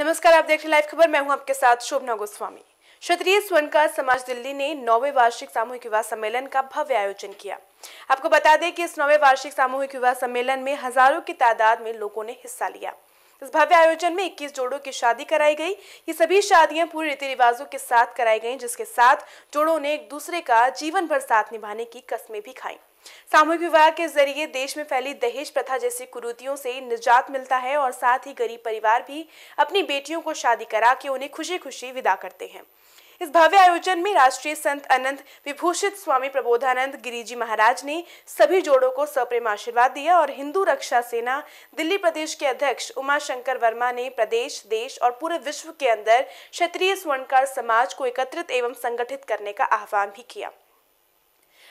नमस्कार आप देख रहे लाइव खबर मैं हूं आपके साथ शोभना गोस्वामी क्षत्रिय स्वर्णकार समाज दिल्ली ने नौवे वार्षिक सामूहिक विवाह सम्मेलन का भव्य आयोजन किया आपको बता दें कि इस नौवे वार्षिक सामूहिक विवाह सम्मेलन में हजारों की तादाद में लोगों ने हिस्सा लिया इस भव्य आयोजन में 21 जोड़ों की शादी कराई गई ये सभी शादियां पूरे रीति रिवाजों के साथ कराई गई जिसके साथ जोड़ों ने एक दूसरे का जीवन भर साथ निभाने की कस्में भी खाई सामूहिक विवाह के जरिए देश में फैली दहेज प्रथा जैसी कुरूतियों से निजात मिलता है और साथ ही गरीब परिवार भी अपनी बेटियों को शादी करा के उन्हें खुशी खुशी विदा करते हैं इस भव्य आयोजन में राष्ट्रीय संत अनंत विभूषित स्वामी प्रबोधानंद गिरिजी महाराज ने सभी जोड़ों को सप्रेम आशीर्वाद दिया और हिंदू रक्षा सेना दिल्ली प्रदेश के अध्यक्ष उमा शंकर वर्मा ने प्रदेश देश और पूरे विश्व के अंदर क्षेत्रीय स्वर्णकार समाज को एकत्रित एवं संगठित करने का आह्वान भी किया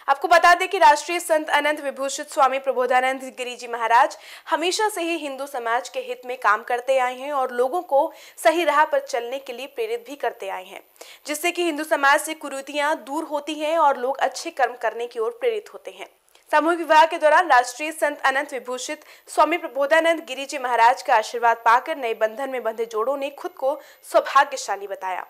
आपको बता दें कि राष्ट्रीय संत अनंत विभूषित स्वामी प्रबोधानंद गिरी जी महाराज हमेशा से ही हिंदू समाज के हित में काम करते आए हैं और लोगों को सही राह पर चलने के लिए प्रेरित भी करते आए हैं जिससे कि हिंदू समाज से कुरीतियां दूर होती हैं और लोग अच्छे कर्म करने की ओर प्रेरित होते हैं सामूहिक विवाह के दौरान राष्ट्रीय संत अनंत विभूषित स्वामी प्रबोधानंद गिरिजी महाराज का आशीर्वाद पाकर नए बंधन में बंधे जोड़ों ने खुद को सौभाग्यशाली बताया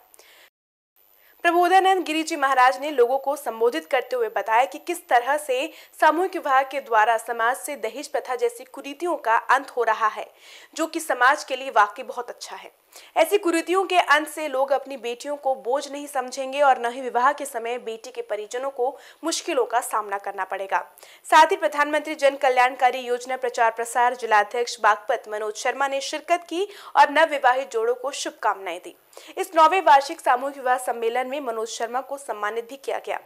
प्रबोधानंद गिरी जी महाराज ने लोगों को संबोधित करते हुए बताया कि किस तरह से सामूहिक विवाह के द्वारा समाज से दहेज प्रथा जैसी कुरीतियों का अंत हो रहा है जो कि समाज के लिए वाकई बहुत अच्छा है ऐसी कुरीतियों के अंत से लोग अपनी बेटियों को बोझ नहीं समझेंगे और न ही विवाह के समय बेटी के परिजनों को मुश्किलों का सामना करना पड़ेगा साथ ही प्रधानमंत्री जन कल्याणकारी योजना प्रचार प्रसार जिलाध्यक्ष बागपत मनोज शर्मा ने शिरकत की और नव विवाहित जोड़ों को शुभकामनाएं दी इस नौवे वार्षिक सामूहिक विवाह सम्मेलन में मनोज शर्मा को सम्मानित भी किया गया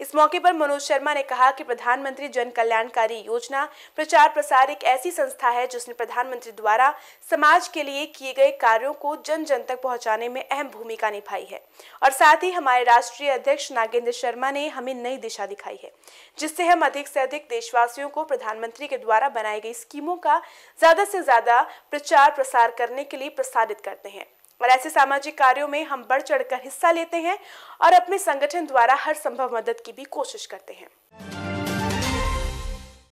इस मौके पर मनोज शर्मा ने कहा कि प्रधानमंत्री जन कल्याणकारी योजना प्रचार प्रसार एक ऐसी संस्था है जिसने प्रधानमंत्री द्वारा समाज के लिए किए गए कार्यों को जन जन तक पहुंचाने में अहम भूमिका निभाई है और साथ ही हमारे राष्ट्रीय अध्यक्ष नागेंद्र शर्मा ने हमें नई दिशा दिखाई है जिससे हम अधिक से अधिक देशवासियों को प्रधानमंत्री के द्वारा बनाई गई स्कीमों का ज्यादा से ज्यादा प्रचार प्रसार करने के लिए प्रसारित करते हैं और ऐसे सामाजिक कार्यों में हम बढ़ चढ़कर हिस्सा लेते हैं और अपने संगठन द्वारा हर संभव मदद की भी कोशिश करते हैं